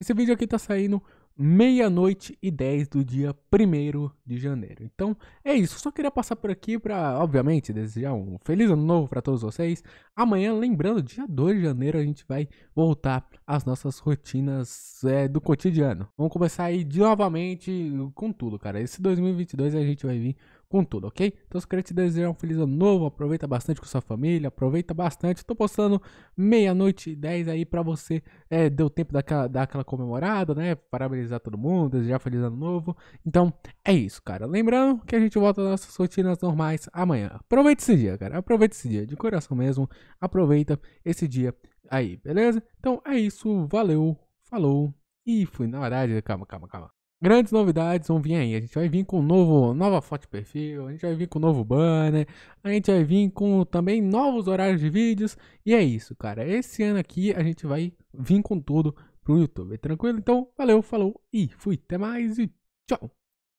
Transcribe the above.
Esse vídeo aqui tá saindo meia-noite e 10 do dia 1 de janeiro. Então é isso, só queria passar por aqui para, obviamente, desejar um feliz ano novo para todos vocês. Amanhã, lembrando, dia 2 de janeiro a gente vai voltar às nossas rotinas é, do cotidiano. Vamos começar aí de novamente com tudo, cara. Esse 2022 a gente vai vir com tudo, ok? Então, se queria te desejar um feliz ano novo, aproveita bastante com sua família, aproveita bastante. Tô postando meia-noite e 10 aí pra você, é, deu tempo daquela, daquela comemorada, né? Parabenizar todo mundo, desejar feliz ano novo. Então, é isso, cara. Lembrando que a gente volta às nossas rotinas normais amanhã. Aproveita esse dia, cara. Aproveita esse dia, de coração mesmo. Aproveita esse dia aí, beleza? Então, é isso. Valeu, falou. E fui na verdade, calma, calma, calma. Grandes novidades vão vir aí. A gente vai vir com novo, nova foto de perfil, a gente vai vir com novo banner, a gente vai vir com também novos horários de vídeos. E é isso, cara. Esse ano aqui a gente vai vir com tudo pro YouTube. Tranquilo? Então, valeu, falou e fui. Até mais e tchau.